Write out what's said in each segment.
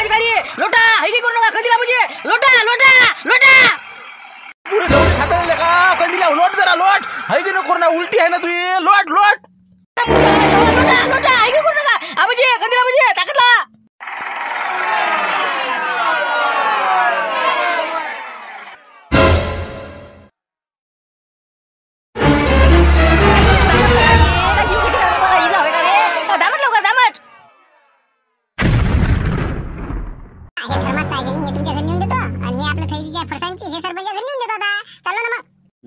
माझी गाडी लोटा हैदी करू नका कधीला म्हणजे लोटा लोटा लोटा का कधीला लोट जरा लोट हैदी नको ना उलटी आहे ना तुझी लोट लोट लोटा लोटा की करू नका म्हणजे कधीला म्हणजे ताकद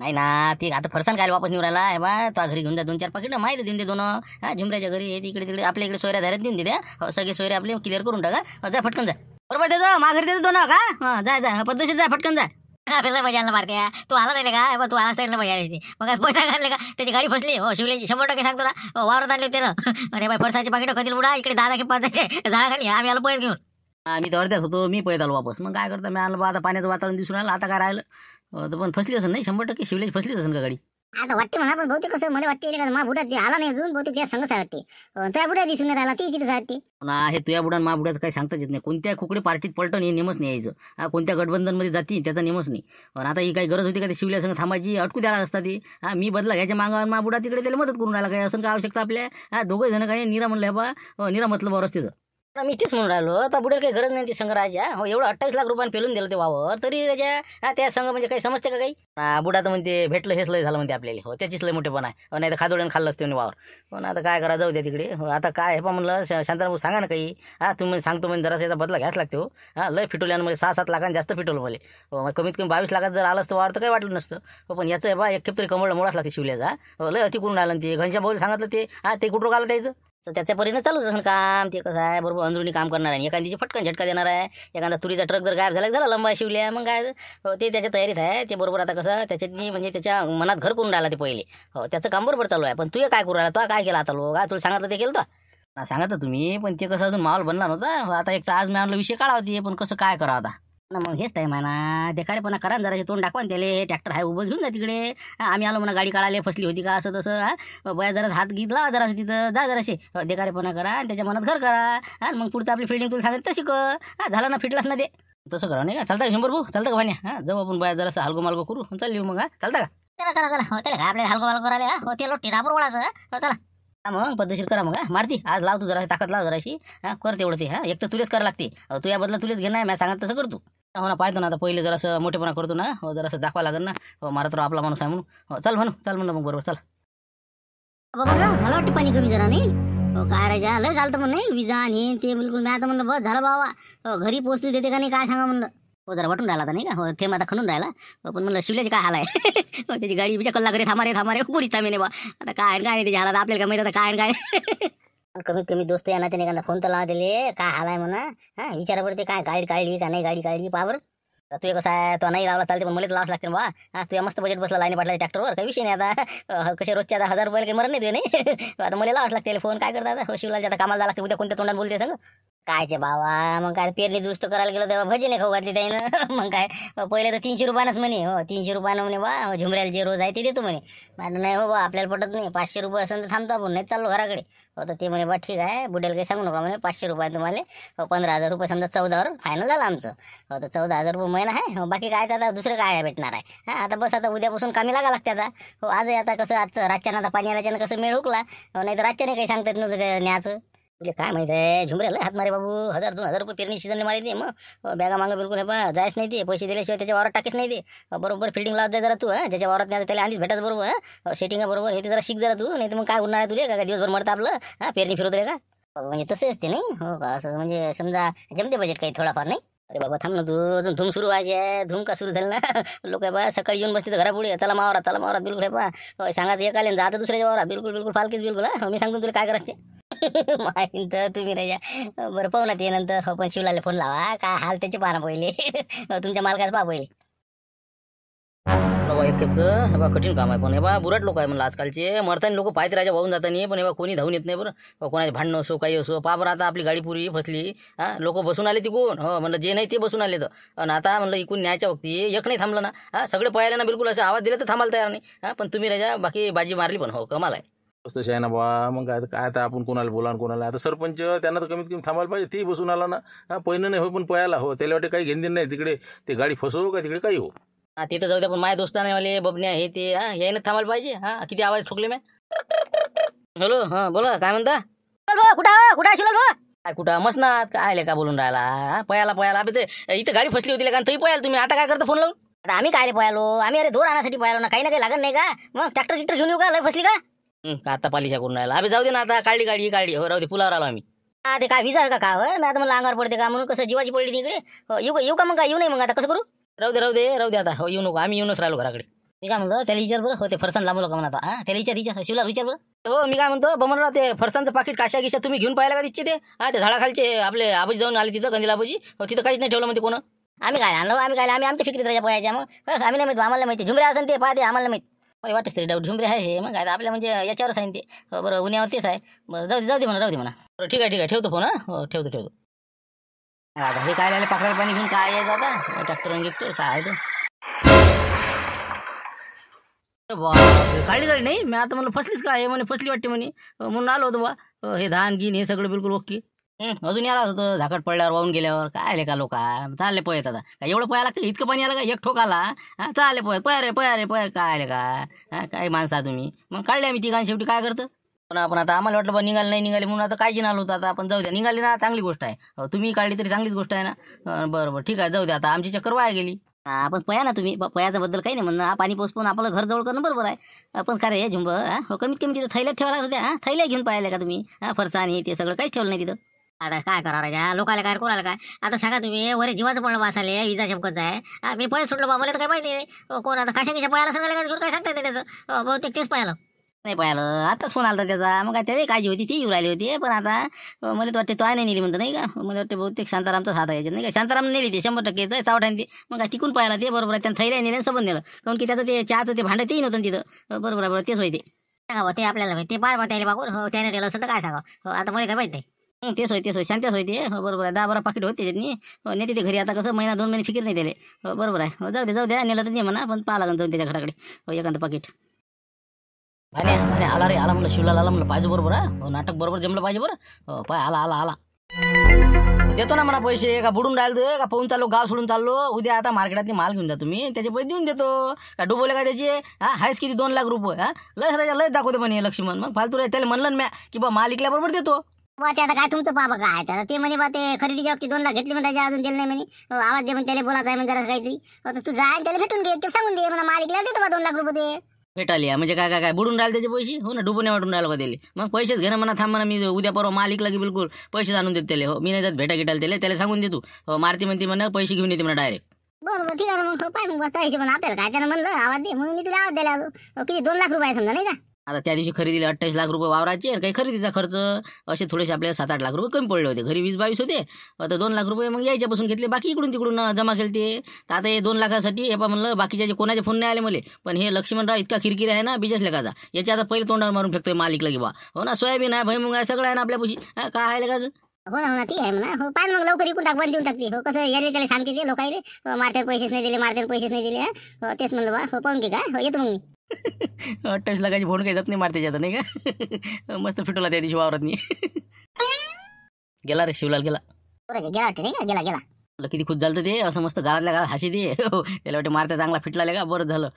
नाही ना ती आता फरसान काय वापस निवडायला आहे बा तो घरी घेऊन जा दोन चार पाकिट माहिती देऊन दे दोन हा झुमऱ्याच्या घरी हे तिकडे तिकडे आपल्या इकडे सोयऱ्या धाऱ्यात देऊन दे हो, सगळे सोयरे आपले क्लिअर करून टाका हो, जा फटकन जा बरोबर देतो मा घरी देतो दोन का जा जा पद्धतशीर जा फटकन जा आपल्याला मजा मारते तू आला नाही का बा तू आला नाही मजा मग पैसा घालले का त्याची गाडी फसली हो शिवल्याची शंभर टक्के सांगतो ना हो, वावरत आले होते ना अरे बाय फरसाची पाकिट खतील उडा इकडे दहा दाखे पाच झाडाखाली आम्ही आलो पैसे घेऊन मी तर होतो मी पैसे आलो वापस मग काय करतो मी आलो आता पाण्याचं वातावरण दिसून आलं आता काय राहिलं पण फसली असेल नाही शंभर टक्के शिवलेज फसलीच असेल का गाडी आता वाटते म्हणा पण बहुतेक कसं मला वाटते का मा बुडा आला नाही अजून बहुतेक त्या संगच आहे वाटते त्या बुड्या दिसून राहिला ती तिथे वाटते आहे तुझ्या बुडान मा बुड्यात काही सांगताच येत नाही कोणत्या खुकडे पार्टीत पलटन हे नेमच नाही यायचं कोणत्या गठबंधन मध्ये जाती त्याचा नेमच नाही पण आता ही काही गरज होती का ते शिवल्या संग थांबायची अटकू द्यायला असता ती हा मी बदला घ्यायच्या मागावर मा बुडा तिकडे त्याला मदत करून राहिला काय असं काय आवश्यकता आपल्या दोघे जण काही निरा म्हणलं बा निरा मतलब असते मी तेच म्हणून राहिलो तर बुडेल काही गरज नाही ती राजा हो एवढं अठ्ठावीस लाख रुपयाने पेलून दिलं ते वावर तरी राजा त्या संघ म्हणजे काही समजते का काही बुडा तर म्हणते भेटलं हेच लय झालं म्हणते आपल्याला हो त्याचीच लय मोठे पण आहे हो, नाही तर खादोड्यानं खाल्लं असते वावर पण हो, आता काय करा जाऊ द्या तिकडे हो आता काय हे पण म्हणलं शांताराम सांगा ना काही हा तुम्ही म्हणजे सांगतो म्हणजे जरासा याचा बदला घ्यायच लागतो हो लय फिटवल्यानं म्हणजे सहा सात लाखांनी जास्त फिटवलं मला हो कमीत कमी बावीस लाखात जर आलं असतं वावर तर काही वाटलं नसतं हो पण याचं बा एक खेप तरी कमळलं मुळाच लागते शिवल्याचा हो लय अति करून आलं ते घनश्या भाऊ सांगितलं ते हा ते कुठं आलं त्याचं तर त्याच्या परीनं चालूच असेल काम ते कसं आहे बरोबर अंदरुणी काम करणार आहे एखाद फटकन झटका देणार आहे एखादा तुरीचा ट्रक जर गायब झाला झाला लंबा शिवल्या मग काय हो, ते त्याच्या तयारीत आहे ते बरोबर आता कसं त्याच्यातनी म्हणजे त्याच्या मनात घर करून राहिला ते पहिले हो त्याचं काम बरोबर चालू आहे पण तू काय करू राहिला तो काय केला आता लोक तुला सांगितलं ते केलं ना सांगा तुम्ही पण ते कसं अजून माहोल बनला नव्हता हो, आता एक आज मी विषय काढा होती पण कसं काय करा आता ना मग हेच टाईम आहे ना देखारे पण करा जराशी तोंड दाखवा त्याले हे ट्रॅक्टर आहे उभं घेऊन जा तिकडे आम्ही आलो म्हणा गाडी काढायला फसली होती का असं तसं हा बया जरा हात गीत लावा जरा तिथं जा जराशी पण करा आणि त्याच्या मनात घर करा आणि मग पुढचं आपली फिल्डिंग तुला सांगेल तशी कर झाला ना फिटलास ना ते तसं करा नाही का चालतं शंभर भाऊ चालतं का भाण्या हा जाऊ आपण बया जरासं हलगो मालगो करू चालली मग हा चालतं का चला चला चला हो त्याला काय आपल्याला हलगो मालगो राहिले हो ते लोटी राबर वळाचं हो चला मग पद्धतशीर करा मग मारती आज लाव तू जरा ताकद लाव जराशी हा कर तेवढं ते हा एक तर तुलेच करा लागते तुझ्या बदला तुलेच घे नाही मॅ सांगत तसं कर तू हो ना पाहतो ना आता पहिले जरासं मोठेपणा करतो ना हो जरासं दाखवा लागेल ना हो मारा आपला माणूस आहे म्हणून हो चल म्हणू चल म्हणून मग बरोबर चल बघा ना झालं पाणी कमी जरा नाही हो काय रे लय झालं म्हणून नाही विजा आणि हे ते बिलकुल मी आता म्हणलं बस झालं बाबा हो, घरी पोचली देते का नाही काय सांगा म्हणलं हो जरा वाटून राहिला नाही का हो ते आता खणून राहिला हो, पण म्हणलं शिवल्याची काय हाल आहे हो, त्याची गाडी बिचा कल्ला करे थांबारे थांबारे पुरी थांबे बा आता काय काय नाही त्याच्या हालात आपल्याला काय माहिती आता काय काय कमीत कमी दोस्त या नात्याने एखादा फोन तर लावा दिले काय आहे म्हणा हा विचारा काय गाडी काढली का नाही गाडी काढली पावर तू कसं आहे तो नाही लावला चालते पण मला लावाच लागते बा हा तुझ्या मस्त बजेट बसला लाईन पाठला ट्रॅक्टरवर काही विषय नाही आता कसे रोजच्या आता हजार रुपये काही मरण नाही तुझे नाही आता मला लावाच लागते फोन काय करता आता हो, शिवला आता कामाला लागते उद्या कोणत्या तोंडात बोलते सांग काय ते बाबा मग काय पेरणी दुरुस्त करायला गेलो तेव्हा भजी नाही खाऊ घातली त्यानं मग काय पहिले तर तीनशे रुपयानंच म्हणे हो तीनशे रुपयानं म्हणे वा झुमऱ्याला जे रोज आहे ते देतो म्हणे नाही हो बा आपल्याला पटत नाही पाचशे रुपये असं तर थांबतो आपण नाही चाललो घराकडे हो तर ते म्हणे बा ठीक आहे बुड्याला काही सांगू नका म्हणे पाचशे रुपये तुम्हाला हो, पंधरा हजार रुपये समजा चौदावर फायनल झाला आमचं हो तर चौदा हजार रुपये महिना आहे हो, बाकी काय आता दुसरं काय भेटणार आहे हां आता बस आता उद्यापासून कामी लागा लागते आता हो आजही आता कसं आजचं राजच्यानं आता पाणी कसं मिळूकला उकला हो, नाही तर राजच्याने काही सांगतात नव्हतं न्याचं तुला काय माहिती आहे झुमऱ्याला हात मारे बाबू हजार दोन हजार रुपये पेरणी नाही मारे मग बॅगा मागं बिलकुल हे बा जायच नाही ते पैसे दिल्याशिवाय त्याच्या वावरात टाकेच नाही ते बरोबर फिल्डिंग लावत जाय जरा तू ज्याच्या वावरात नाही त्याला आधीच भेटाच बरोबर सेटिंगा बरोबर हे ते जरा शिक जरा तू नाही तर मग काय आहे तुला का दिवसभर मरता आपलं हा पेरणी रे का म्हणजे तसं असते नाही हो का असं म्हणजे समजा जमते बजेट काही थोडाफार नाही अरे बाबा थांब ना तू अजून धूम सुरू व्हायची आहे धूम का सुरू झाला ना लोक बा सकाळी येऊन बसते घरापुढे चला मावरा चला मावरा बिलकुल बा सांगायचं एक आले जातं दुसऱ्याच्या वावरात बिलकुल बिलकुल फालकीच बिलकुल मी सांगतो तुला काय करते माहीत तुम्ही राजा बरं पाहू ना ते नंतर हो पण शिवलाला फोन लावा काय हाल त्याचे पाना पहिले हो, तुमच्या मालकाच पहा पहिले कठीण काम आहे पण हे बा बुरट लोक आहे म्हणलं आजकालचे मरताना लोक पाहिजे राजा वाहून जाता नाही पण हे बा कोणी धावून येत नाही बरं कोणाचे भांडणं असो काही असो पाबर आता आपली गाडी पुरी फसली हा लोक बसून आले तिकून हो म्हणलं जे नाही ते बसून आले तर आणि आता म्हणलं इकून न्यायच्या वक्ती एक नाही थांबलं ना हा सगळे पाहिले ना बिलकुल असं आवाज दिला तर थांबायला तयार नाही पण तुम्ही राजा बाकी बाजी मारली पण हो कमाल आहे बा मग काय काय आता आपण कोणाला बोला कोणाला आता सरपंच त्यांना तर कमीत कमी थांबायला पाहिजे ती बसून आला ना हा पहिलं नाही हो पण पळायला हो त्याला वाटे काही घेणं नाही तिकडे ते गाडी फसवू का तिकडे काही हो हा तिथं जाऊ द्या पण माझ्या दोस्ताने वाले बबन्या हे ते हा हे थांबायला पाहिजे हा किती आवाज ठोकले मी हॅलो हा बोला काय म्हणता कुठं कुठं शिवल काय कुठं मसनात काय आले का बोलून राहिला पळायला पळायला ते इथं गाडी फसली होती का तरी पळाल तुम्ही आता काय करता फोन लावून आता आम्ही काय रे पळालो आम्ही अरे धोर आणण्यासाठी पळालो ना काही ना काही लागत नाही का मग ट्रॅक्टर टिक्टर घेऊन येऊ का लय फसली का आता पालिशा करून राहिला अभि जाऊ दे ना आता काढली गाडी ही काढली हो राहू दे पुलावर आलो आम्ही हा ते काय विचार का का हो ना आता मला अंगावर पडते का म्हणून कसं जीवाची पडली इकडे हो, येऊ का- येऊ का मग का येऊ नाही मग आता कसं करू राहू दे राहू दे राहू दे आता हो येऊ नको आम्ही येऊनच राहिलो घराकडे मी काय म्हणतो त्याला विचार बघ हो ते फरसान लांबलो का म्हणा आता हा त्याला विचार विचार शिवला विचार बर हो मी काय म्हणतो बमनराव ते फरसांचं पाकिट काशा गिशा तुम्ही घेऊन पाहिला का तिथे ते हा ते झाडाखालचे आपले आबोजी जाऊन आले तिथं कंदील हो तिथं काहीच नाही ठेवलं म्हणते कोण आम्ही काय आणलो आम्ही काय आम्ही आमच्या फिक्रीत राजा पोहायच्या मग आम्ही नाही माहिती आम्हाला माहिती झुमऱ्या असं ते पाहते आम्हाला माहिती मला तरी डाऊट आहे हे मग काय आपल्या म्हणजे याच्यावरच आहे ते हो, बरं तेच आहे जाऊ दे जाऊ दे म्हणा जाऊ दे म्हणा बरं ठीक आहे ठीक आहे ठेवतो फोन हो, ठेवतो ठेवतो हे काय झालं पाकड्याला पाणी घेऊन काय यायचं आता ट्रॅक्टर घेतो काय आहे बा काढली नाही मी आता म्हणलं फसलीच काय म्हणे फसली वाटते म्हणे म्हणून आलो होतो बा हो, हे धान गिन हे सगळं बिलकुल ओके अजून याला होतं झाकट पडल्यावर वाहून गेल्यावर काय आले का लोक चालले पोहत आता काय एवढं पोहायला लागतं इतकं पाणी आलं का एक ठोक आला चालले पोहत पया रे पया रे काय आले का काय माणसा तुम्ही मग काढले आम्ही तिघांनी शेवटी काय करतं पण आपण आता आम्हाला वाटलं बा निघाले नाही निघाले म्हणून आता काय जिनाल होतं आता आपण जाऊ द्या निघाले ना चांगली गोष्ट आहे तुम्ही काढली तरी चांगलीच गोष्ट आहे ना बरोबर ठीक आहे जाऊ द्या आता आमची चक्कर वाया गेली आपण पया ना तुम्ही पयाचा बद्दल काही नाही म्हणणं पाणी पोचपून आपलं घर जवळ करणं बरोबर आहे आपण काय रे झुंब हो कमीत कमी तिथं थैल्यात ठेवायला होत्या हा थैल्या घेऊन पाहिल्या का तुम्ही फरसान हे ते सगळं काहीच ठेवलं नाही तिथं आता काय करा राजा लोकाला काय कोणाला काय आता सांगा तुम्ही वरे जीवाचं पण वासाले विजा शपकत आहे मी पहिले सुटलो बाबा मला तर काय माहिती नाही कोण आता कशा पाहायला सांगायला काय काय सांगता येते त्याचं बहुतेक तेच पाहिलं नाही पाहिलं आताच फोन आला त्याचा मग काय त्याची काळजी होती ती येऊ राहिली होती पण आता मला तर वाटते तो आहे नाही नेली म्हणतो नाही का मला वाटते बहुतेक शांतारामचा हात आहे नाही का शांताराम नेली ते शंभर टक्के चावठाने ती मग काय तिकून पाहिला ते बरोबर त्यानं थैल्या नेलं संबंध नेलं कारण की त्याचं ते चहाचं ते भांडं तेही नव्हतं तिथं बरोबर बरोबर तेच होते सांगा ते आपल्याला ते पाय बा त्याला हो त्याने नेलं असं तर काय सांगा हो, आता मला काय माहिती तेच होय तेच होय शांतच होय बरोबर आहे दहा बारा पाकिट होते त्यांनी हो, नेते ते घरी आता कसं महिना दोन महिने फिकीर नाही त्याले हो, बरोबर आहे हो, जाऊ दे जाऊ द्या नेलं तर नाही म्हणा पण पाहा लागेल जाऊन त्याच्या घराकडे हो एखादं पाकिट आला रे आला म्हणलं शिवला आला म्हणलं पाहिजे बरोबर नाटक बरोबर जमलं पाहिजे बरं हो पाय आला आला आला देतो ना मला पैसे का बुडून राहिलो का पाहून चाललो गाव सोडून चाललो उद्या आता मार्केटात माल घेऊन जा तुम्ही त्याचे पैसे देऊन देतो का डुबवले का त्याचे हा हायस किती दोन लाख रुपये हा लस राजा लस दाखवते म्हणे लक्ष्मण मग फालतू राहि त्याला म्हणलं ना की बा माल इकल्याबरोबर देतो आता काय तुमचं बाबा काय तर ते म्हणे बा ते खरेदीच्या वक्ती दोन लाख घेतली म्हणजे अजून दिले नाही म्हणे हो, आवाज दे म्हणजे त्याला बोला जाय म्हणजे जरा काहीतरी आता हो, तू जा आणि त्याला भेटून घे ते सांगून दे म्हणा मालिक इकला देतो बा दोन लाख रुपये ते भेटाली म्हणजे काय काय बुडून राहिले त्याचे पैसे हो ना डुबून वाटून राहिलं का त्याले मग पैसेच घे म्हणा थांब म्हणा मी उद्या परवा मालिक लागे बिलकुल पैसेच आणून देत त्याला हो मी नाही भेटा घेटाल त्याला त्याला सांगून देतो हो, मारती म्हणते म्हणा पैसे घेऊन येते म्हणा डायरेक्ट बरं बरं ठीक आहे मग पाय मग बसता पण आपल्याला काय त्यानं म्हणलं आवाज दे म्हणून मी तुला आवाज द्यायला आलो हो, किती दोन लाख रुपये समजा नाही का आता त्या दिवशी खरेदीला अठ्ठावीस लाख रुपये वावराचे आणि काही खरेदीचा खर्च असे थोडेसे आपल्याला सात आठ लाख रुपये कमी पडले होते घरी वीस बावीस होते आता दोन लाख रुपये मग यायच्यापासून घेतले बाकी इकडून तिकडून जमा केले ते तर आता हे दोन लाखासाठी हे म्हणलं बाकीच्या जे कोणाचे फोन नाही आले मला पण हे लक्ष्मणराव इतका किरकिर आहे ना बिजस लेखाचा याच्या आता पहिले तोंडावर मारून फेकतोय मालिकला की हो ना सोयाबीन आहे भैमुंग आहे सगळं आहे ना आपल्यापाशी काय आहे लगाच हो ना हो ना ती आहे म्हणा हो पाय मग लवकर इकडून टाकवा देऊन टाकते हो कसं त्याला सांगते लोकांनी हो, मारते पैसेच नाही दिले मारते पैसेच नाही दिले हो तेच म्हणलं बा हो पाहून घे का हो येतो मग मी अठ्ठावीस लाखाची फोन काही जात नाही मारते आता नाही का मस्त फिटवला त्या दिवशी वावरात मी गेला रे शिवलाल गेला गेला गेला गेला किती खुश झालं ते असं मस्त घरातल्या घरात हसी दे त्याला वाटे मारते चांगला फिटला का बरं झालं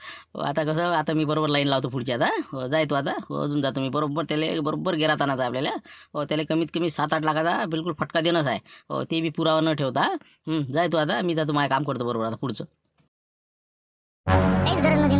आता कसं आता मी बरोबर लाईन लावतो पुढच्या आता हो, जायतो आता हो, अजून जातो मी बरोबर त्याला बरोबर गेरातानाचा आपल्याला हो, त्याला कमीत कमी सात आठ लाखाचा बिलकुल फटका देणंच आहे ते बी पुरावा न ठेवता जायतो आता मी जातो माझं काम करतो बरोबर आता पुढचं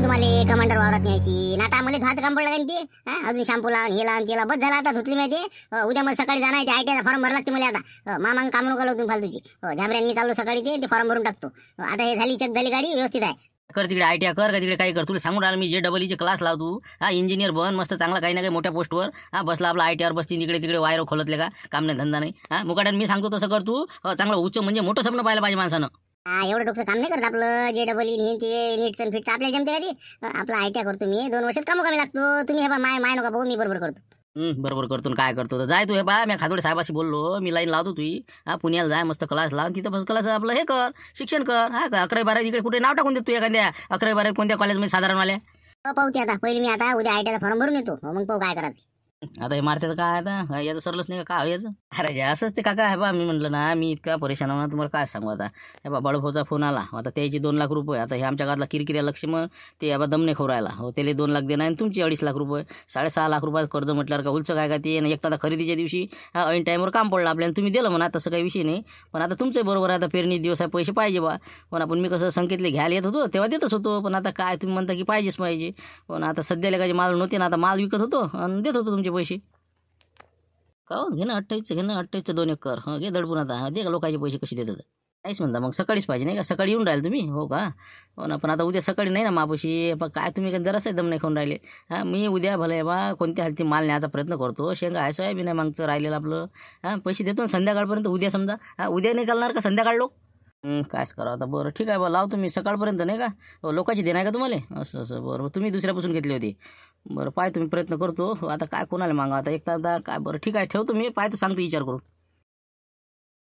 तुम्हाला कमांडर वावरात न्यायची ना आता मला घाच काम पडलं ते अजून शॅम्पू लावून हे लावून तिला बस झाला आता धुतली माहिती हो, उद्या मला सकाळी जाणार आहे आयटीचा फॉर्म भरला लागते मला आता हो, मामांग काम नको तुम्ही फालतूची हो, झाबऱ्यान मी चाललो सकाळी ते फॉर्म भरून टाकतो आता हे झाली चेक झाली गाडी व्यवस्थित आहे कर तिकडे आय टी आय कर का तिकडे काय कर तुला सांगून राहिलं मी जे डबल ईचे क्लास लावतो हा इंजिनियर बन मस्त चांगला काही ना काही मोठ्या पोस्टवर हा बसला आपला आय टी आर बसती तिकडे तिकडे वायर खोलतले का काम नाही धंदा नाही हा मुकाट्यानं मी सांगतो तसं कर तू चांगलं उच्च म्हणजे मोठं स्वप्न पाहिलं पाहिजे माणसानं हा एवढं डोकं काम नाही करत आपलं जे डबल इन ते नीट सन फिट आपल्या जमते कधी आपला आयटीआय करतो मी दोन वर्षात कामो कमी लागतो तुम्ही हे बा माय माय नका भाऊ मी बरोबर करतो बरोबर करतो काय करतो जाय तू हे बा मी खादोडे साहेबाशी बोललो मी लाईन लावतो तुही हा पुण्याला जाय मस्त क्लास लावून तिथं बस क्लास आपलं हे कर शिक्षण कर हा का अकरावी बारा इकडे कुठे नाव टाकून देतो एखाद्या अकरा बारा कोणत्या कॉलेजमध्ये साधारण हो, पाहू ते आता पहिले मी आता उद्या आयटीआयचा फॉर्म भरून येतो मग पाहू काय करायचं आता हे मारत्याचं काय आता याचं सरलंच नाही का याचं अरे असंच ते काका आहे बा मी म्हटलं ना मी इतका परेशान होणार तुम्हाला काय सांगू आता हे बा बडभाऊचा फोन आला आता त्याची दोन लाख रुपये आता हे आमच्या गावातला किरकिऱ्या लक्ष मग ते बाबा दमने खोरायला हो त्याला दोन लाख देणार आणि तुमची अडीच लाख रुपये साडेसहा लाख रुपयाचं कर्ज म्हटल्यावर का उलचं काय का ते आणि एक खरेदीच्या दिवशी ऐन टाईमवर काम पडलं आपल्याला तुम्ही दिलं म्हणा तसं काही विषय नाही पण आता तुमचं बरोबर आहे आता पेरणी दिवस आहे पैसे पाहिजे बा पण आपण मी कसं संकेतले घ्यायला येत होतो तेव्हा देतच होतो पण आता काय तुम्ही म्हणता की पाहिजेच पाहिजे पण आता सध्याला काही माल नव्हते ना आता माल विकत होतो आणि देत होतो तुमची लोकांचे म्हणजे पैसे का घे ना अठ्ठावीसचं घे ना अठ्ठावीसचं दोन एकर कर घे दडपून आता हां दे का लोकांचे पैसे कसे देतात नाहीच म्हणता मग सकाळीच पाहिजे नाही का सकाळी येऊन राहिले तुम्ही हो का हो ना पण आता उद्या सकाळी नाही ना मापशी पण काय तुम्ही का दम नाही खाऊन राहिले हां मी उद्या भले बा कोणत्या हालती माल न्यायचा प्रयत्न करतो शेंगा आहे सोयाबीन आहे मागचं राहिलेलं आपलं हां पैसे देतो ना संध्याकाळपर्यंत उद्या समजा हां उद्या नाही चालणार का संध्याकाळ लोक कायच करा आता बरं ठीक आहे बा लाव तुम्ही सकाळपर्यंत नाही का हो, लोकांची देणार का तुम्हाला असं असं बरं तुम्ही दुसऱ्यापासून घेतली होती बरं पाहतो तुम्ही प्रयत्न करतो आता काय कोणाला मागा आता एक तर काय बरं ठीक आहे ठेवतो मी पाहतो सांगतो विचार करून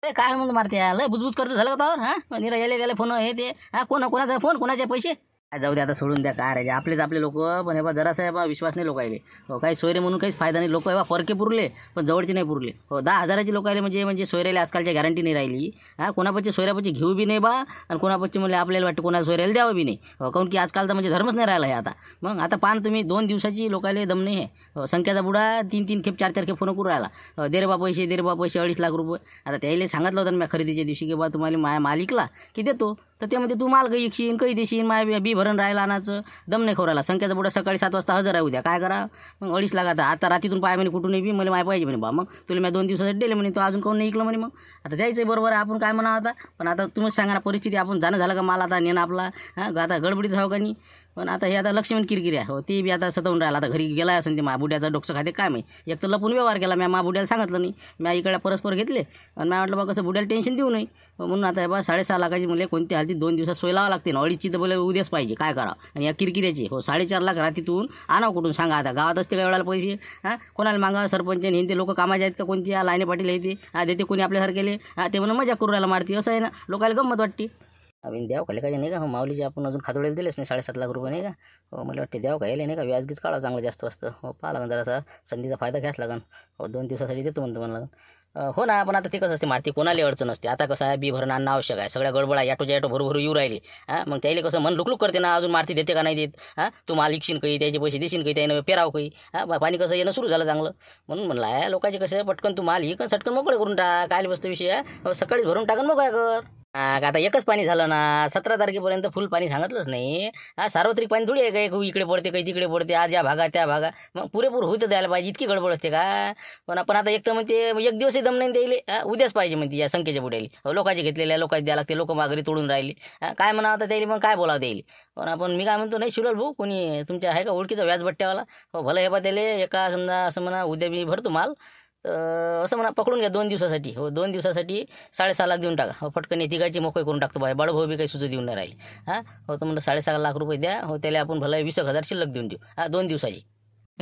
अरे काय मग मारते लय बुजबुज करतो झालं का तर हां निरा यायला त्याला फोन हे ते हा कोणा कोणाचा फोन कोणाचे पैसे जाऊ दे आता सोडून द्या काय राहायचे आपलेच आपले लोक पण हे बा जरासा बा विश्वास नाही लोक आले हो काही सोयरे म्हणून काहीच फायदा नाही लोक हे बा फरके पुरले पण जवळचे नाही पुरले हो दहा हजाराचे लोक आले म्हणजे म्हणजे सोयऱ्याला आजकालच्या गॅरंटी नाही राहिली हा कोणापची सोयऱ्यापाची घेऊ बी नाही बा आणि कोणापची म्हणजे आपल्याला वाटतं कोणाला सोयऱ्याला द्यावं बी नाही हो काऊन की तर म्हणजे धर्मच नाही राहिला आहे आता मग आता पान तुम्ही दोन दिवसाची लोकायला दम नाही आहे हो, संख्याचा बुडा तीन तीन खेप चार चार खेप फोन करू राहिला हो, दे बा पैसे दे बा पैसे अडीच लाख रुपये आता त्याला सांगितलं होतं मी खरेदीच्या दिवशी की बा तुम्हाला माया मालिकला की देतो तर त्यामध्ये तू माल काही एकशील काही देशील माय बी भरण राहिला आणायचं दम नाही खोरायला संख्या बुडा सकाळी सात वाजता हजर आहे द्या काय करा मग अडीच लाख आता आता रात्रीतून पाय म्हणे कुठून बी मला माय पाहिजे म्हणे बा मग तुला मी दोन दिवसासाठी डेले म्हणे तो अजून कोण नाही इकलं म्हणे मग आता द्यायचं बरोबर आपण काय म्हणा आता पण आता तुम्हीच सांगा परिस्थिती आपण जाणं झालं का माल आता नेणं आपला हां आता गडबडीत हवं का नाही पण आता हे आता लक्ष्मण किरकिरी आहे हो ती बी आता सतवून राहिला आता घरी गेला असेल ते महाबुड्याचं डोकं खाते काय माहिती एक तर लपून व्यवहार केला मी महाबुड्याला सांगितलं नाही मी इकडे परस्पर घेतले आणि मी म्हटलं बा कसं बुड्याला टेन्शन देऊ नये म्हणून आता बा साडेसहा लाखाची मुले कोणती हाती दोन दिवसात सोय लावा लागते ना अडीचची तर बोले उद्याच पाहिजे काय करा आणि या किरकिऱ्याची हो साडेचार लाख तिथून आणाव कुठून सांगा आता गावात असते का एवढ्याला पैसे हां कोणाला मागा सरपंच हिंदी लोक कामाचे आहेत का कोणती या लाईने पाटील येते हा देते कोणी आपल्यासारखे हा ते म्हणून मजा करू राहिला मारती असं आहे ना लोकाला गंमत वाटते अभिन द्याव काले काही नाही का हो माऊलीचे आपण अजून खातोडेला दिलेच नाही साडेसात लाख रुपये नाही का हो मला वाटते द्याव का यायला नाही का व्याजगीच काढा चांगलं जास्त वास्त हो पाहा लागेल जरासा संधीचा फायदा घ्याच लागन हो दोन दिवसासाठी देतो म्हणतो मला लागन हो ना पण आता ते कसं असते मारती कोणाला अडचण असते आता कसं आहे बी भरणं आणणं आवश्यक आहे सगळ्या गडबड आहे याटोच्या याटो भरभरू येऊ राहिले हां मग त्याला कसं मन लुकलुक करते ना अजून मारती देते का नाही देत हां तू माल इकशील काही त्याचे पैसे देशील काही त्याने पेराव काही हां पाणी कसं येणं सुरू झालं चांगलं म्हणून म्हणलं आहे लोकांचे कसं पटकन तू माल इकन सटकन मोकळे करून टाक काय बसतो विषय सकाळीच भरून टाकन मोकळ्या कर आता एकच पाणी झालं ना सतरा तारखेपर्यंत फुल पाणी सांगितलंच नाही हा सार्वत्रिक पाणी थोडी आहे का इकडे पडते काही तिकडे पडते आज या भागा त्या भागा मग पुरेपूर होत द्यायला पाहिजे इतकी गडबड असते का पण आपण आता एक तर म्हणते एक दिवसही दम नाही द्यायले उद्याच पाहिजे म्हणते या संख्येच्या पुढे लोकांचे घेतलेल्या लोकांचे द्यायला लागते लोक माघारी तोडून राहिले काय म्हणावं आता त्याला मग काय बोलावं देईल पण आपण मी काय म्हणतो नाही शिरल भाऊ कोणी तुमच्या आहे का ओळखीचा व्याज भट्ट्यावाला हो भलं हे बा एका समजा असं म्हणा उद्या मी भरतो माल असं म्हणा पकडून घ्या दोन दिवसासाठी हो दोन दिवसासाठी साडेसहा लाख देऊन टाका हो पटकन तिघाची मोकळी करून टाकतो बाय बाळभाऊ बी काही सुद्धा देऊन नाही राहील हां हो तर म्हणलं साडेसहा लाख रुपये द्या हो त्याला आपण भला वीस हजार शिल्लक देऊन देऊ हा दोन दिवसाची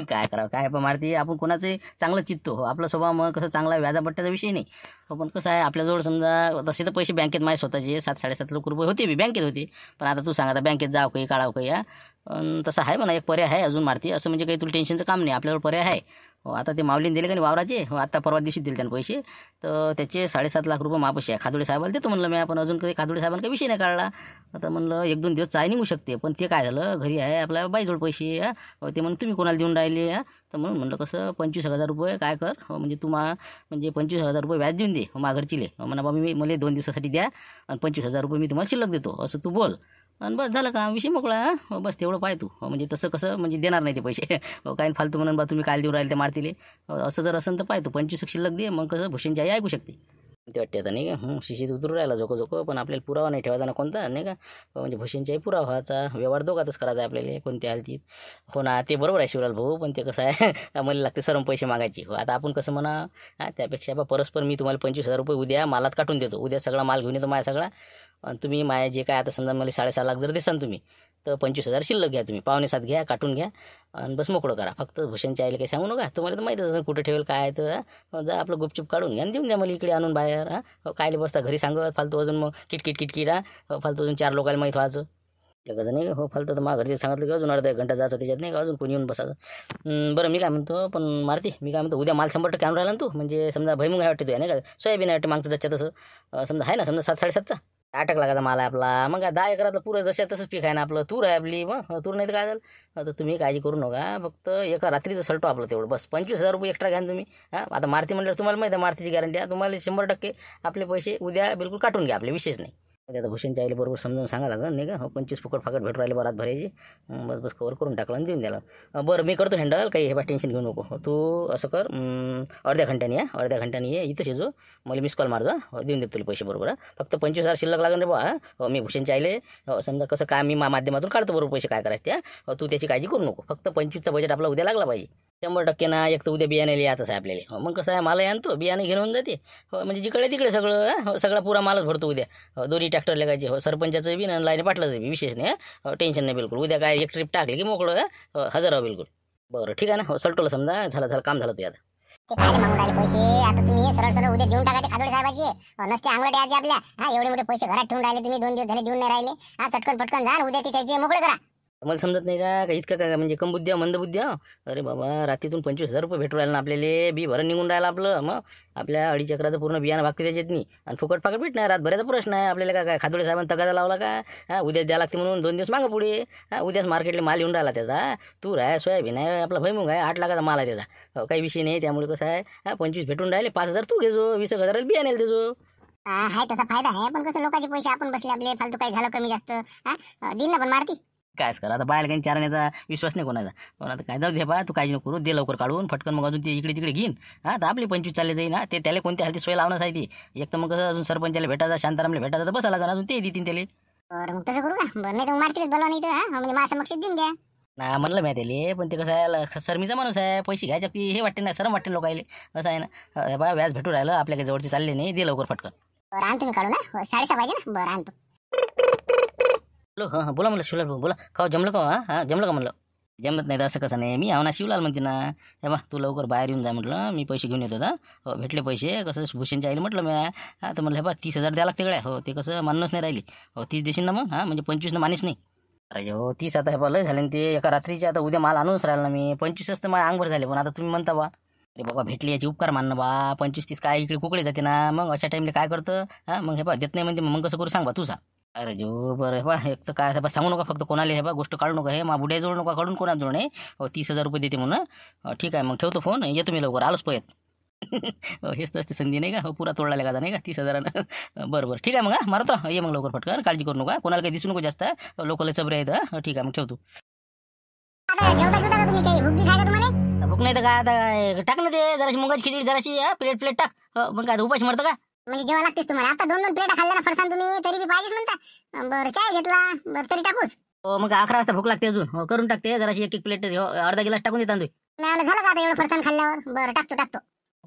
काय करावं काय पण मारती आपण कोणाचंही चांगलं चित्तो हो आपला स्वभाव मग कसं चांगला व्याजापट्ट्याचा विषय नाही हो पण कसं आहे आपल्याजवळ समजा तसे तर पैसे बँकेत माझे स्वतःचे सात साडेसात लाख रुपये होते बी बँकेत होते पण आता तू सांगा बँकेत जाव काही काढावं काही या तसं आहे म्हणा एक पर्याय आहे अजून मारती असं म्हणजे काही तुला टेन्शनचं काम नाही आपल्यावर पर्याय आहे हो आता ते माऊलीने दिले का नाही वावराचे हो आता परवा दिवशी दिले त्यानं पैसे तर त्याचे साडेसात लाख रुपये मापशी आहे खादोडे साहेबाला देतो म्हणलं मी आपण अजून काही खादोडे साहेबांना काही विषय नाही काढला आता म्हणलं एक दोन दिवस चाय निघू शकते पण ते काय झालं घरी आहे आपल्या बाईजवळ पैसे हा हो, ते म्हणून तुम्ही कोणाला देऊन राहिले या तर म्हणून म्हणलं कसं पंचवीस हजार रुपये काय कर हो, म्हणजे तुम्हा म्हणजे पंचवीस हजार रुपये व्याज देऊन दे हो, मा म्हणा बाबा मी मला दोन दिवसासाठी द्या आणि पंचवीस हजार रुपये मी तुम्हाला शिल्लक देतो असं तू बोल आणि बस झालं का विषय मोकळा हो बस तेवढं पाय तू हो, म्हणजे तसं कसं म्हणजे देणार नाही ते पैसे हो काय फालतू म्हणून बा तुम्ही काल देऊ राहिले ते मारतील हो, असं जर असेल तर पाय तू पंचवीस शिल्लक दे मग कसं भूषणची आई ऐकू शकते ते वाटते आता नाही का शिशीत उतरू राहिला जोको जोको पण आपल्याला पुरावा नाही ठेवायचा ना कोणता नाही का हो, म्हणजे भूषणच्याही पुरावाचा व्हायचा व्यवहार दोघातच करायचा आहे आपल्याला कोणत्या हालतीत हो ना ते बरोबर आहे शिवराल भाऊ पण ते कसं आहे मला लागते सर्व पैसे मागायचे हो आता आपण कसं म्हणा त्यापेक्षा बा परस्पर मी तुम्हाला पंचवीस हजार रुपये उद्या मालात काटून देतो उद्या सगळा माल घेऊन येतो माझ्या सगळा आणि तुम्ही माया जे काय आता समजा मला साडेसहा लाख जर देसान तुम्ही तर पंचवीस हजार शिल्लक घ्या तुम्ही पावणे सात घ्या काटून घ्या आणि बस मोकळं करा फक्त भूषणच्या आईला काही सांगू नका तुम्हाला तर माहीतच असेल कुठे ठेवेल काय तर जा आपलं गुपचूप काढून घ्या देऊन द्या मला इकडे आणून बाहेर हां हो, कायले बसता घरी सांगा फालतू अजून मग किटकिट किटकिट हा हो, फालतू अजून चार लोकांना माहीत व्हायचं कसं नाही हो फालतं तर मग घरचे सांगितलं की अजून अर्धा एक घंटा जायचं त्याच्यात नाही का अजून कोणी येऊन बसायचं बरं मी काय म्हणतो पण मारती मी काय म्हणतो उद्या माल शंभर टक्के आणून राहिला तू म्हणजे समजा भैमुंग आहे वाटते तू आहे नाही का सोयाबीन आहे वाटते मागचं जसच्या तसं समजा आहे ना समजा सात साडेसातचा अटकला का माल आपला मग दहा एकरातलं पुरं जशा तसंच पीक आहे ना आपलं तूर आहे आपली मग तूर नाही तर काय झालं तर तुम्ही काळजी करू नका फक्त एका रात्रीचं सलटो आपलं तेवढं बस पंचवीस हजार रुपये एक्स्ट्रा घ्या तुम्ही हां आता मारती म्हटल्यावर तुम्हाला माहिती आहे मारतीची गॅरंटी आहे तुम्हाला शंभर टक्के आपले पैसे उद्या बिलकुल काटून घ्या आपले विशेष नाही म्हणजे आता भूषणच्या आईला बरोबर समजून सांगा लागेल नाही का हो पंचवीस फुकट फाकट भेटू राहिले बरात भरायची बस बस कवर करून टाकलं आणि देऊन द्याला बरं मी करतो हँडल काही हे बा टेन्शन घेऊ नको हो, तू असं कर अर्ध्या घंट्याने या अर्ध्या घंट्याने ये इथं शिजू मला मिस कॉल मारजा देऊन देतो तुला पैसे बरोबर फक्त पंचवीस हजार शिल्लक लागेल रे हो मी भूषणच्या आईले हो, समजा कसं काय मी माध्यमातून काढतो बरोबर पैसे काय करायचे त्या हो, तू त्याची काळजी करू नको फक्त पंचवीसचा बजेट आपला उद्या लागला पाहिजे शंभर टक्के ना एक तर उद्या बियाणे यायचं आहे आपल्याला हो मग कसं आहे माल आणतो बियाणे घेऊन जाते हो म्हणजे जिकडे तिकडे सगळं सगळा पुरा मालच भरतो उद्या दोन्ही ट्रॅक्टरला काय हो सरपंचाचं बी आणि लाईन पाटलाचं बी विशेष नाही टेन्शन नाही बिलकुल उद्या काय एक ट्रिप टाकली की मोकळं हो, हजारावं बिलकुल बरं ठीक आहे ना हो सलटोला समजा झालं झालं काम झालं तुझ्या आता ते पैसे आता तुम्ही सरळ सरळ उद्या देऊन टाका ते हो, नसते आपल्या हा एवढे मोठे पैसे घरात ठेवून राहिले तुम्ही दोन दिवस झाले देऊन नाही राहिले हा चटकन पटकन जा उद्या तिथे त्याचे मोकळे करा मला समजत नाही का इतकं काय म्हणजे कमबुद्ध्या मंदबुद्ध्या अरे बाबा रात्रीतून पंचवीस हजार रुपये भेटू राहिला ना आपल्याला बी भरण निघून राहिलं आपलं मग आपल्या अडी चक्राचं पूर्ण बियाणं भागते त्याच्यात नाही आणि फुकट भेट भेटणार रातभराचा प्रश्न आहे आपल्याला काय काय खादोळे साहेबांना तगादा लावला का हा उद्याच द्या लागते म्हणून दोन दिवस मागा पुढे हा उद्याच मार्केटला माल येऊन राहिला त्याचा तू राय सोयाबीन आहे आपला भैमुंग आहे आठ लाखाचा माल आहे त्याचा हो, काही विषय नाही त्यामुळे कसं आहे हा पंचवीस भेटून राहिले पाच हजार तू घेजो वीस एक हजारात बियाणे देजो आहे तसा फायदा आहे पण कसं लोकांचे पैसे आपण बसले आपले फालतू काही झालं कमी जास्त दिन ना पण मारती कायच करा आता बाहेर काही चारण्याचा विश्वास नाही कोणाचा कोणाचा आता काय जाऊ घे बा तू काही न करू दे लवकर काढून फटकन मग अजून ते इकडे तिकडे घेईन हा तर आपली पंचवीस चालले जाईन ना ते त्याला कोणत्या हाती सोय लावणार आहे ती एक तर मग कसं अजून सरपंचाला भेटायचा शांतारामला भेटायचा तर बसायला अजून ते देतील त्याला मग नाही म्हणजे द्या ना म्हणलं मी त्याले पण ते कसं आहे सरमीचा माणूस आहे पैसे घ्यायच्या हे वाटते ना सरम वाटते लोकायले कसं आहे ना बा व्याज भेटू राहिलं आपल्या जवळचे चालले नाही दे लवकर फटकन आणतो मी काढू ना हो, साडेसहा पाहिजे ना बरं आणतो हॅलो हां हां बोला म्हणलं शिवलाल भाऊ बोला खाऊ जमलं का हां हो, हां जमलं का म्हणलं जमत नाही तर असं कसं नाही मी आवना ना शिवलाल म्हणते ना हे बा तू लवकर बाहेर येऊन जा म्हटलं मी पैसे घेऊन येतो हो भेटले पैसे कसं भूषणच्या आईले म्हटलं मी हां तर म्हटलं हे बा तीस हजार द्या लागते गड्या हो ते कसं मानणंच नाही राहिली हो तीस देशील ना मग हां म्हणजे पंचवीसनं मानेच नाही अरे हो तीस आता हे बा लय झाले ते एका रात्रीचे आता उद्या माल आणूनच राहिला ना मी पंचवीसच तर माझ्या अंगभर झाले पण आता तुम्ही म्हणता बा अरे बाबा भेटले याची उपकार मानणं बा पंचवीस तीस काय इकडे कुकडे जाते ना मग अशा टाईमला काय करतं हां मग हे बा देत नाही म्हणते मग कसं करू सांग बा तू सांग अरे जो बरं बा एक तर काय बा सांगू नका फक्त कोणाला हे बा गोष्ट काढू नका हे मा बुड्या जोडू नका काढून कोणा जोडणे नाही हो तीस हजार रुपये देते म्हणून ठीक आहे मग ठेवतो फोन येतो मी लवकर आलोच पोहेत हो, हेच तर असते संधी नाही का हो पुरा तोडला का नाही का तीस हजारानं बरं बरं ठीक आहे मग मारतो ये मग लवकर फटकर काळजी करू नका कोणाला काही दिसू नको जास्त लोकल चबरे आहेत ठीक आहे मग ठेवतो भूक नाही तर काय आता टाक ना ते जराशी मुगाची खिचडी जराशी प्लेट प्लेट टाक मग काय उपाशी मारतो का म्हणजे जेव्हा लागतेस तुम्हाला आता दोन दोन प्लेट खाल्ल्या ना फरसान तुम्ही तरी बी पाहिजेच म्हणता बरं चाय घेतला बरं तरी टाकूस हो मग अकरा वाजता भूक लागते अजून हो, करून टाकते जराशी एक एक प्लेट अर्धा गिलास टाकून दे नाही झालं का आता एवढं फरसान खाल्ल्यावर बरं टाकतो टाकतो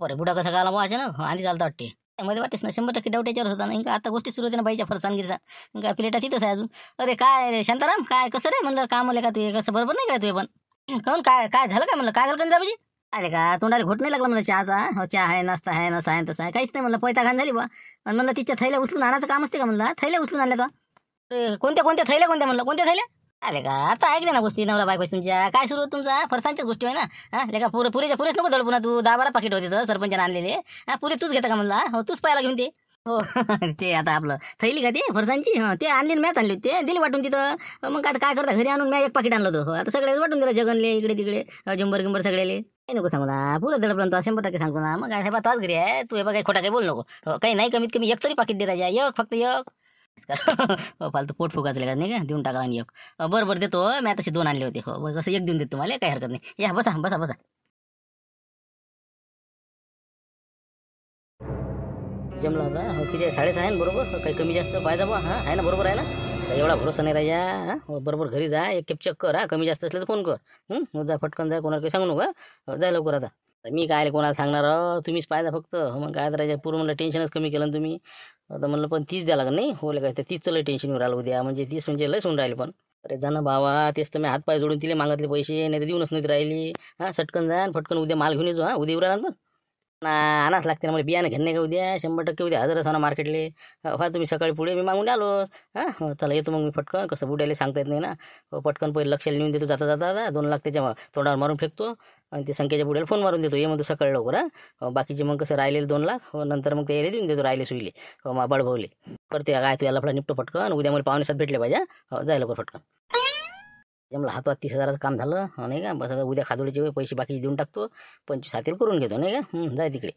बरं बुडा कसा गाला वाचे ना हो, आधी चालतं वाटते मध्ये वाटतेस ना शंभर टक्के डाऊट याच्यावर होता ना का आता गोष्टी सुरू होते ना बाईच्या फरसान का काय प्लेटा तिथंच आहे अजून अरे काय रे शांताराम काय कसं रे म्हणलं काम आलं का तुझे कसं बरोबर नाही काय तुझे पण काहून काय काय झालं काय म्हणलं काय झालं कंजराबाजी अरे का तोंडाला घोट नाही लागला म्हणलं चहाचा हो चहा आहे नाश्ता आहे नसा आहे तसा आहे काहीच नाही म्हणलं पैता घाण झाली बा आणि म्हणलं तिच्या थैल्या उचलून आणायचं काम असते का म्हणलं थैल्या उचलून आणल्या तर कोणत्या कोणत्या थैल्या कोणत्या म्हणलं कोणत्या थैल्या अरे का आता ऐकले ना गोष्टी नवरा बायको तुमच्या काय सुरू तुमचा फरसांच्याच गोष्टी आहे ना अरे का पुरे पुरेच्या पुरेच नको पुन्हा तू दहा बारा पाकिट होते तर सरपंचाने आणलेले हा पुरे तूच घेता का म्हणलं हो तूच पाहायला घेऊन ते हो ते आता आपलं थैली का ते फरसांची हां ते आणली मॅच आणली ते दिली वाटून तिथं मग आता काय करता घरी आणून मी एक पाकिट आणलं होतं हो, आता सगळ्याच वाटून दिलं जगनले इकडे तिकडे जुंबर गुंबर सगळेले काही नको सांगू ना बोला दडपर्यंत शंभर टक्के मग काय साहेब तास घरी तू हे बघा खोटा काही बोल नको काही नाही कमीत कमी एक तरी पाकिट देता एक फक्त एक फालतू पोट फुगाचले का नाही का देऊन टाका आणि एक बर बर देतो मी आता दोन आणले होते हो कसं एक देऊन देतो तुम्हाला काही हरकत नाही या बसा बसा बसा जमला होता हो किती साडेसहा आहे बरोबर काही कमी जास्त पाहिजे बा आहे ना बरोबर आहे ना एवढा भरोसा नाही राजा हो बरोबर घरी जा एक कॅप चेक कर हा कमी जास्त असलं तर फोन कर जा फटकन जा कोणाला काही सांगू नका जा लवकर आता मी काय कोणाला सांगणार तुम्हीच पाहिजे फक्त हो, मग काय राजा पूर्ण म्हणलं टेन्शनच कमी केलं तुम्ही आता म्हणलं पण तीच द्या लागेल नाही हो काय तर तीच लय टेन्शन राहिलं उद्या म्हणजे तीस म्हणजे लयच होऊन राहिले पण अरे जाणं भावा तेच तर मी हात पाय जोडून तिले मागतले पैसे नाही तर देऊनच नाही राहिली हां सटकन जा फटकन उद्या माल घेऊन येतो हां उद्या येऊ राहणार पण अनास लागते ना मला बियाणं घेणे का उद्या शंभर टक्के उद्या हजार असा मार्केटले व्हा तुम्ही सकाळी पुढे मी मागून आलो हां हो, चला येतो मग मी पटकन कसं बुड्याला सांगता येत नाही ना हो, पटकन पहिले लक्ष लिहून देतो जाता जाता दोन लाख त्याच्या तोंडावर मारून फेकतो आणि ते संख्येच्या बुड्याला फोन मारून देतो ये म्हणतो सकाळी लवकर हां हो, बाकीचे मग कसं राहिले दोन लाख नंतर मग ते देऊन देतो राहिले सुईले मग बळभवले करते काय तू याला फळा निपटो पटकन उद्या मला पाहुणे सात भेटले पाहिजे जाय लवकर पटकन ज्यामला हातात तीस हजाराचं काम झालं हो नाही का बस आता उद्या खादोडीचे पैसे बाकी देऊन टाकतो पंचवीस हातील करून घेतो नाही का जाय तिकडे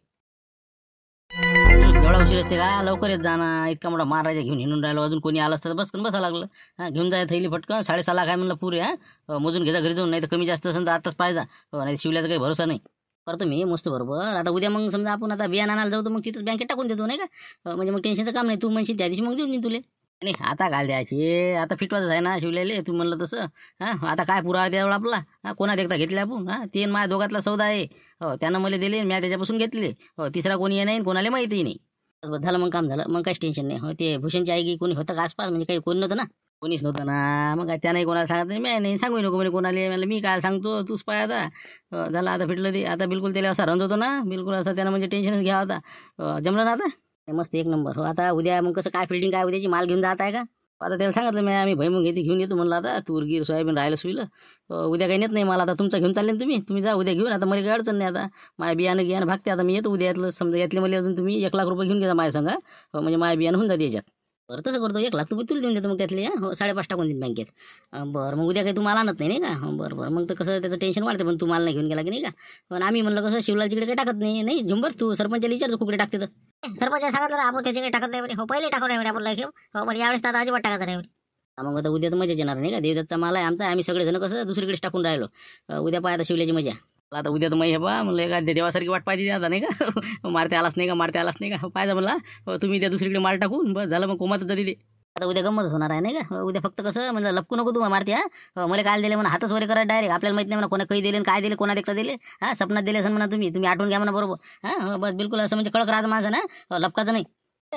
एवढा उशीर असते का लवकर येत जाना इतका मोठा महाराजा घेऊन हिंडून राहिलो अजून कोणी आलं असतं बस बसकन बसा लागलं हां घेऊन जाय थैली फटकन साडेसहा लाख आहे म्हणलं पुरे हां मोजून घेजा घरी जाऊन नाही तर कमी जास्त असेल तर आताच पाहिजा नाही शिवल्याचा काही भरोसा नाही करतो मी मस्त बरोबर आता उद्या मग समजा आपण आता बियाणं आणायला जाऊ तर मग तिथंच बँकेत टाकून देतो नाही का म्हणजे मग टेन्शनचं काम नाही तू म्हणशील त्या दिवशी मग देऊन देईन तुला नाही आता घाल द्यायचे आता फिटवाच आहे ना शिवलेले तू म्हणलं तसं हां आता काय पुरावा द्यावं आपला हां कोणा देखता घेतले आपण हां ते माझ्या दोघातला सौदा आहे हो त्यांना मला दिले मी त्याच्यापासून घेतले हो तिसरा कोणी ये नाही कोणाला माहिती नाही झालं मग काम झालं मग काहीच टेन्शन नाही हो ते भूषणची आई की कोणी होतं का आसपास म्हणजे काही कोण नव्हतं ना कोणीच नव्हतं ना मग काय त्याने कोणाला सांगत नाही मी नाही सांगू नको म्हणजे कोणाला म्हणलं मी काय सांगतो तूच पाय आता हो, झालं आता फिटलं ते आता बिलकुल त्याला असा रंज होतो ना बिलकुल असं त्यानं म्हणजे टेन्शनच घ्या होता हो, जमलं ना आता मस्त एक नंबर हो आता उद्या मग कसं काय फिल्डिंग काय उद्याची माल घेऊन जायचं आहे का हो, आता त्याला सांगितलं मी आम्ही मग घेते घेऊन येतो म्हणलं आता गिर सोयाबीन राहिलं सुईलं हो, उद्या काही नेत नाही मला आता तुमचं घेऊन चालले तुम्ही तुम्ही जा उद्या घेऊन आता मला काही अडचण नाही आता माझ्या बियाणं गियाणं भागते आता मी येतो उद्या यातलं समजा यातले मला अजून तुम्ही एक लाख रुपये घेऊन घ्या माझ्या सांगा हो, म्हणजे माझ्या बियाणं होऊन जाते याच्यात बरं तसं करतो एक लाख रुपये तुला देऊन देतो मग त्यातले हो साडेपाच टाकून देईन बँकेत बरं मग उद्या काही तुम्हाला आणत नाही नाही का बरं बरं मग तर कसं त्याचं टेन्शन वाढते पण तुम्हाला नाही घेऊन गेला की नाही का पण आम्ही म्हणलं कसं तिकडे काही टाकत नाही नाही झुंबर तू सरपंचाला विचारतो कुकडे टाकते तर सरपंच सांगितलं आपण त्याच्याकडे टाकत नाही हो पहिले टाकून नाही आपण लाईव हो पण यावेळेस आता अजिबात टाकायचं नाही मग आता उद्या तर मजा येणार नाही का देवदत्तचा माल आहे आमचा आम्ही सगळेजण कसं दुसरीकडेच टाकून राहिलो उद्या पाहता शिवल्याची मजा आता उद्या तर मग हे बा म्हणलं का देवासारखी वाट पाहिजे आता नाही का मारते आलाच नाही का मारते आलाच नाही का पाहिजे म्हणला तुम्ही त्या दुसरीकडे मार टाकून बस झालं मग कोमात जाते ते आता उद्या गमतच होणार आहे नाही का उद्या फक्त कसं म्हणजे लपकू नको तुम्हाला मारते हा हो, मला काय दिले म्हणा हातच वगैरे करा डायरेक्ट आपल्याला माहिती नाही म्हणा कोणा काही दिले काय दिले कोणा देखता दिले हा सपनात दिले असं म्हणा तुम्ही तुम्ही आठवून घ्या म्हणा बरोबर हां हो, बस बिलकुल असं म्हणजे कळक राज माझं ना हो, लपकाचं नाही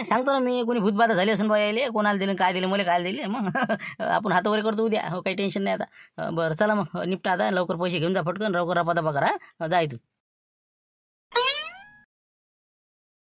सांगतो ना मी कोणी भूतबाधा झाली असून बाई आले कोणाला दिलं काय दिलं मला काय दिले मग आपण हात वगैरे करतो उद्या हो काही टेन्शन नाही आता बरं चला मग निपटा आता लवकर पैसे घेऊन जा फटकन लवकर आपण बघा जा तू